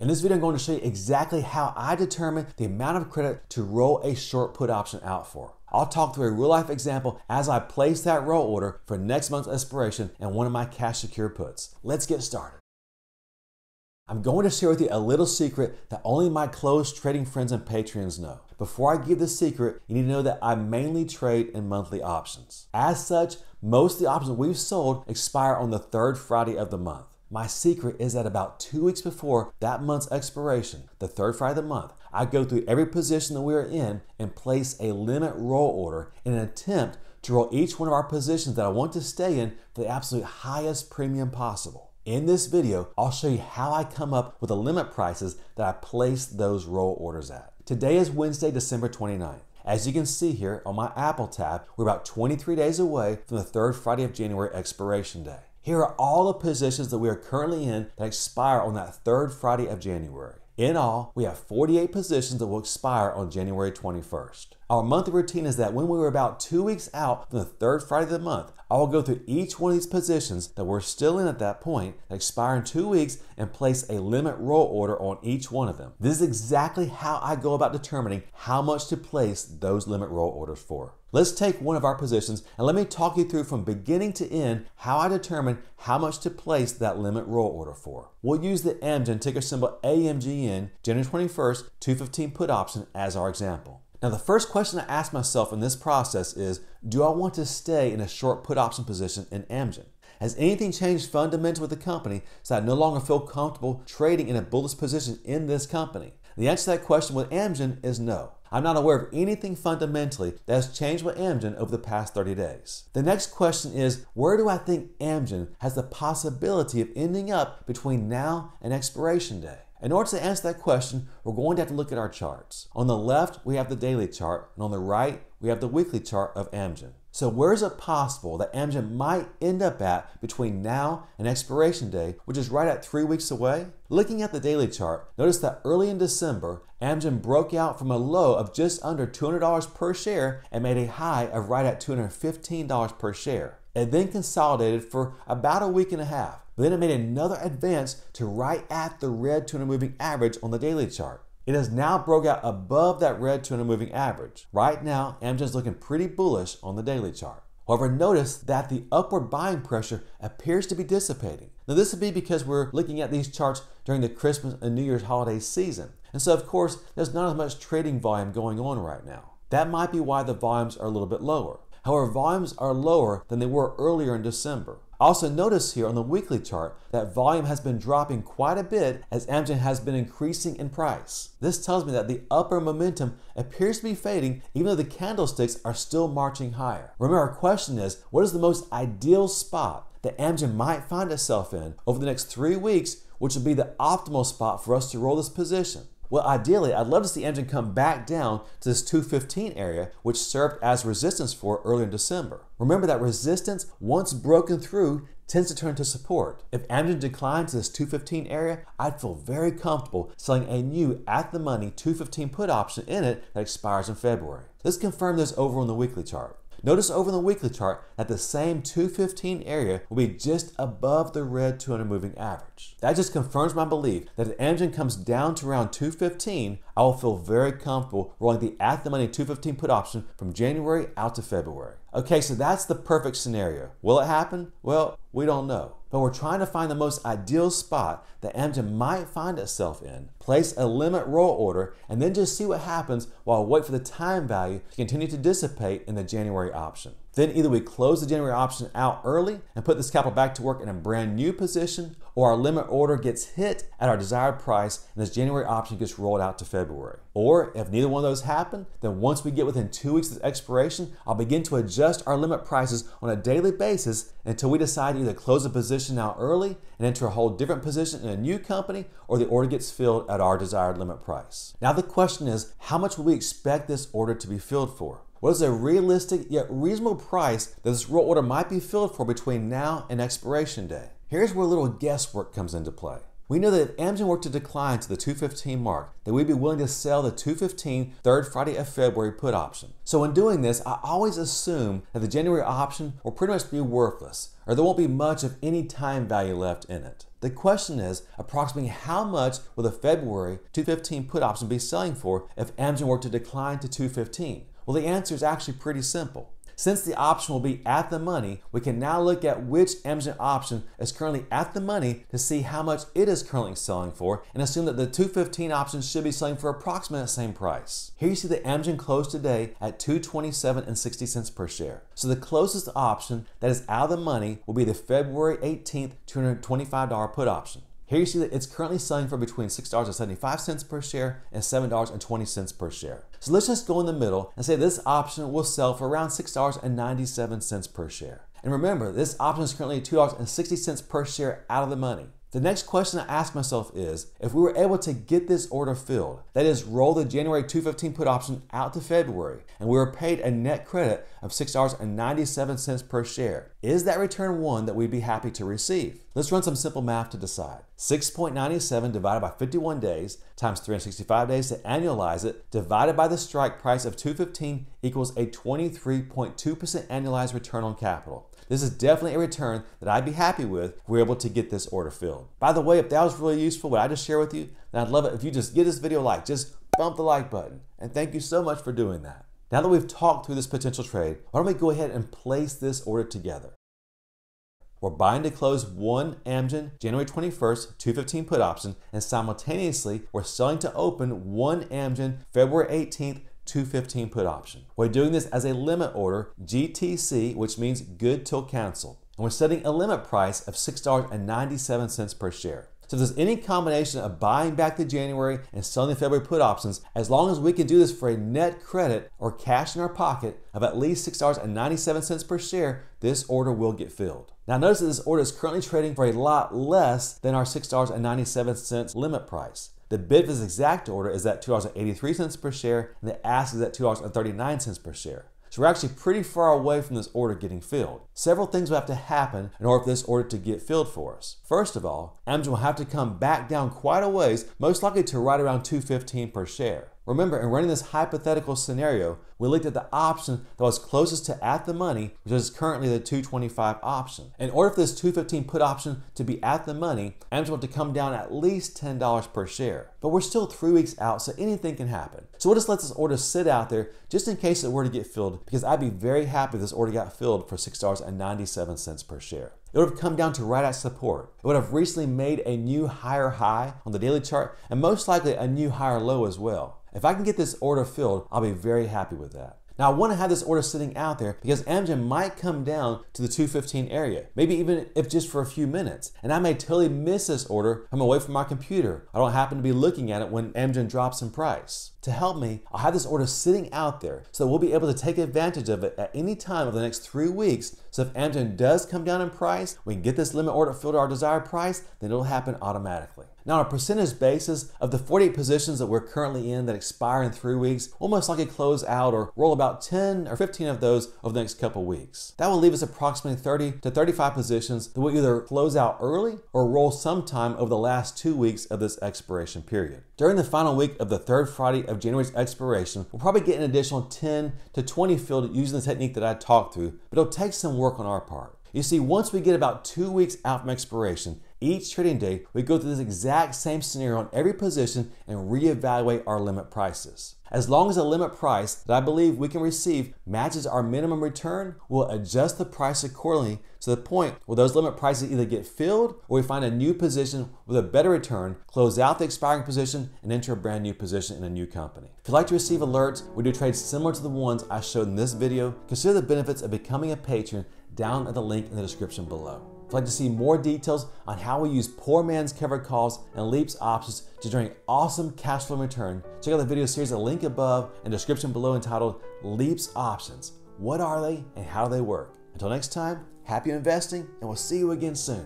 In this video, I'm going to show you exactly how I determine the amount of credit to roll a short put option out for. I'll talk through a real life example as I place that roll order for next month's expiration and one of my cash secure puts. Let's get started. I'm going to share with you a little secret that only my close trading friends and patrons know. Before I give the secret, you need to know that I mainly trade in monthly options. As such, most of the options we've sold expire on the third Friday of the month. My secret is that about two weeks before that month's expiration, the third Friday of the month, I go through every position that we are in and place a limit roll order in an attempt to roll each one of our positions that I want to stay in for the absolute highest premium possible. In this video, I'll show you how I come up with the limit prices that I place those roll orders at. Today is Wednesday, December 29th. As you can see here on my Apple tab, we're about 23 days away from the third Friday of January expiration day. Here are all the positions that we are currently in that expire on that third Friday of January. In all, we have 48 positions that will expire on January 21st. Our monthly routine is that when we are about two weeks out from the third Friday of the month, I will go through each one of these positions that we're still in at that point, that expire in two weeks, and place a limit roll order on each one of them. This is exactly how I go about determining how much to place those limit roll orders for. Let's take one of our positions and let me talk you through from beginning to end how I determine how much to place that limit roll order for. We'll use the Amgen ticker symbol AMGN January 21st 215 put option as our example. Now the first question I ask myself in this process is, do I want to stay in a short put option position in Amgen? Has anything changed fundamentally with the company so I no longer feel comfortable trading in a bullish position in this company? The answer to that question with Amgen is no. I'm not aware of anything fundamentally that has changed with Amgen over the past 30 days. The next question is where do I think Amgen has the possibility of ending up between now and expiration day? In order to answer that question, we're going to have to look at our charts. On the left, we have the daily chart, and on the right, we have the weekly chart of Amgen. So where is it possible that Amgen might end up at between now and expiration day, which is right at three weeks away? Looking at the daily chart, notice that early in December, Amgen broke out from a low of just under $200 per share and made a high of right at $215 per share. It then consolidated for about a week and a half. but Then it made another advance to right at the red 200 moving average on the daily chart. It has now broke out above that red 200 moving average. Right now, Amgen's looking pretty bullish on the daily chart. However, notice that the upward buying pressure appears to be dissipating. Now, this would be because we're looking at these charts during the Christmas and New Year's holiday season. And so, of course, there's not as much trading volume going on right now. That might be why the volumes are a little bit lower. However, volumes are lower than they were earlier in December. Also notice here on the weekly chart that volume has been dropping quite a bit as Amgen has been increasing in price. This tells me that the upper momentum appears to be fading even though the candlesticks are still marching higher. Remember our question is, what is the most ideal spot that Amgen might find itself in over the next three weeks, which would be the optimal spot for us to roll this position? Well, ideally, I'd love to see the engine come back down to this 215 area, which served as resistance for early in December. Remember that resistance, once broken through, tends to turn to support. If Amgen declines to this 215 area, I'd feel very comfortable selling a new at the money 215 put option in it that expires in February. Let's confirm this over on the weekly chart. Notice over the weekly chart that the same 215 area will be just above the red 200 moving average. That just confirms my belief that if Amgen comes down to around 215, I will feel very comfortable rolling the at the money 215 put option from January out to February. Okay, so that's the perfect scenario. Will it happen? Well, we don't know. But we're trying to find the most ideal spot that Amgen might find itself in, place a limit roll order, and then just see what happens while I wait for the time value to continue to dissipate in the January option. Then either we close the January option out early and put this capital back to work in a brand new position, or our limit order gets hit at our desired price and this January option gets rolled out to February. Or if neither one of those happen, then once we get within two weeks of expiration, I'll begin to adjust our limit prices on a daily basis until we decide to either close the position out early and enter a whole different position in a new company, or the order gets filled at our desired limit price. Now the question is, how much will we expect this order to be filled for? What is a realistic yet reasonable price that this roll order might be filled for between now and expiration day? Here's where a little guesswork comes into play. We know that if Amgen were to decline to the 215 mark, that we'd be willing to sell the 215 third Friday of February put option. So in doing this, I always assume that the January option will pretty much be worthless, or there won't be much of any time value left in it. The question is approximately how much will the February 215 put option be selling for if Amgen were to decline to 215? Well, the answer is actually pretty simple. Since the option will be at the money, we can now look at which Amgen option is currently at the money to see how much it is currently selling for and assume that the 215 option should be selling for approximately the same price. Here you see the Amgen closed today at 227 and 60 cents per share. So the closest option that is out of the money will be the February 18th $225 put option. Here you see that it's currently selling for between $6.75 per share and $7.20 per share. So let's just go in the middle and say this option will sell for around $6.97 per share. And remember, this option is currently $2.60 per share out of the money. The next question I ask myself is if we were able to get this order filled, that is, roll the January 215 put option out to February, and we were paid a net credit of $6.97 per share, is that return one that we'd be happy to receive? Let's run some simple math to decide. 6.97 divided by 51 days times 365 days to annualize it divided by the strike price of 215 equals a 23.2% annualized return on capital. This is definitely a return that I'd be happy with if we're able to get this order filled. By the way, if that was really useful, what I just shared with you, then I'd love it if you just give this video a like. Just bump the like button. And thank you so much for doing that. Now that we've talked through this potential trade, why don't we go ahead and place this order together. We're buying to close one Amgen January 21st, 215 put option, and simultaneously we're selling to open one Amgen February 18th, 215 put option. We're doing this as a limit order, GTC, which means good till cancel, And we're setting a limit price of $6.97 per share. So if there's any combination of buying back the January and selling the February put options, as long as we can do this for a net credit or cash in our pocket of at least $6.97 per share, this order will get filled. Now notice that this order is currently trading for a lot less than our $6.97 limit price. The bid for this exact order is at $2.83 per share, and the ask is at $2.39 per share. So we're actually pretty far away from this order getting filled. Several things will have to happen in order for this order to get filled for us. First of all, Amgen will have to come back down quite a ways, most likely to right around 215 per share. Remember, in running this hypothetical scenario, we looked at the option that was closest to at the money, which is currently the 225 option. In order for this 215 put option to be at the money, Amazon want to come down at least $10 per share. But we're still three weeks out, so anything can happen. So we'll just let this order sit out there just in case it were to get filled, because I'd be very happy if this order got filled for $6.97 per share. It would have come down to right at support. It would have recently made a new higher high on the daily chart and most likely a new higher low as well. If I can get this order filled, I'll be very happy with that. Now I want to have this order sitting out there because Amgen might come down to the 215 area, maybe even if just for a few minutes. And I may totally miss this order. I'm away from my computer. I don't happen to be looking at it when Amgen drops in price. To help me, I'll have this order sitting out there so that we'll be able to take advantage of it at any time over the next three weeks. So if Amgen does come down in price, we can get this limit order filled to our desired price, then it'll happen automatically. Now, on a percentage basis, of the 48 positions that we're currently in that expire in three weeks, we'll most likely close out or roll about 10 or 15 of those over the next couple weeks. That will leave us approximately 30 to 35 positions that will either close out early or roll sometime over the last two weeks of this expiration period. During the final week of the third Friday of January's expiration, we'll probably get an additional 10 to 20 filled using the technique that I talked through, but it'll take some work on our part. You see, once we get about two weeks out from expiration, each trading day, we go through this exact same scenario on every position and reevaluate our limit prices. As long as the limit price that I believe we can receive matches our minimum return, we'll adjust the price accordingly to the point where those limit prices either get filled or we find a new position with a better return, close out the expiring position, and enter a brand new position in a new company. If you'd like to receive alerts, we do trades similar to the ones I showed in this video. Consider the benefits of becoming a patron down at the link in the description below. If you'd like to see more details on how we use poor man's covered calls and leaps options to generate awesome cash flow return, check out the video series at the link above and description below entitled Leaps Options. What are they and how do they work? Until next time, happy investing and we'll see you again soon.